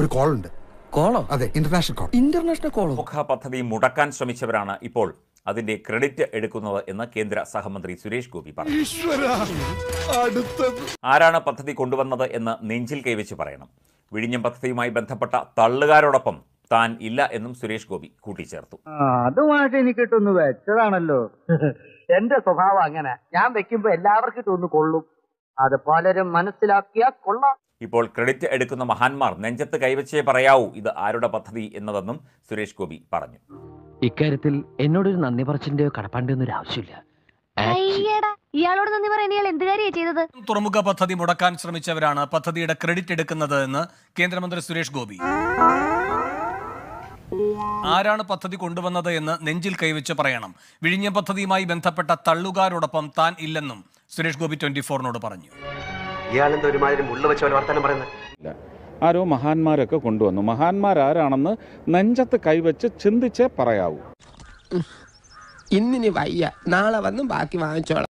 ഒരു കോൾ ഉണ്ട് കോളോ അതെ ഇന്റർനാഷണൽ കോൾ ഇന്റർനാഷണൽ കോളോ പദ്ധതി മുടക്കാൻ ശ്രമിച്ചവരാണ് ഇപ്പോൾ അതിന്റെ ക്രെഡിറ്റ് എടുക്കുന്നത് എന്ന് കേന്ദ്ര സഹമന്ത്രി സുരേഷ് ഗോപി പറഞ്ഞു ആരാണ് പദ്ധതി കൊണ്ടുവന്നത് എന്ന് നെഞ്ചിൽ കൈവച്ച് പറയണം വിഴിഞ്ഞം പദ്ധതിയുമായി ബന്ധപ്പെട്ട തള്ളുകാരോടൊപ്പം താൻ ഇല്ല എന്നും സുരേഷ് ഗോപി കൂട്ടിച്ചേർത്തു അതുമായിട്ട് എനിക്ക് കിട്ടുന്നു വെച്ചതാണല്ലോ എന്റെ സ്വഭാവം അങ്ങനെ ഞാൻ വെക്കുമ്പോ എല്ലാവർക്കും ഇട്ടൊന്ന് കൊള്ളും അത് പലരും മനസ്സിലാക്കിയാൽ കൊള്ളാം ഇപ്പോൾ ക്രെഡിറ്റ് എടുക്കുന്ന മഹാന്മാർ നെഞ്ചത്ത് കൈവച്ചേ പറയാവൂ ഇത് ആരുടെ പദ്ധതി എന്നതെന്നും സുരേഷ് ഗോപി പറഞ്ഞു ഇക്കാര്യത്തിൽ എന്നോടൊരു നന്ദി പറച്ചിന്റെ കടപ്പാണ്ടിയൊന്നും ഒരു ആവശ്യമില്ല ഇയാളോട് തുറമുഖ പദ്ധതി മുടക്കാൻ ശ്രമിച്ചവരാണ് പദ്ധതിയുടെ ക്രെഡിറ്റ് എടുക്കുന്നത് എന്ന് കേന്ദ്രമന്ത്രി സുരേഷ് ഗോപി ആരാണ് പദ്ധതി കൊണ്ടുവന്നത് എന്ന് നെഞ്ചിൽ കൈവച്ച് പറയണം വിഴിഞ്ഞ പദ്ധതിയുമായി ബന്ധപ്പെട്ട തള്ളുകാരോടൊപ്പം താൻ ഇല്ലെന്നും സുരേഷ് ഗോപി ട്വന്റി ഫോറിനോട് പറഞ്ഞു ആരോ മഹാന്മാരൊക്കെ കൊണ്ടുവന്നു മഹാന്മാരാരാണെന്ന് നെഞ്ചത്ത് കൈവച്ച് ചിന്തിച്ചേ പറയാവൂ ഇന്നിനി വയ്യ നാളെ വന്നും ബാക്കി വാങ്ങിച്ചോളാം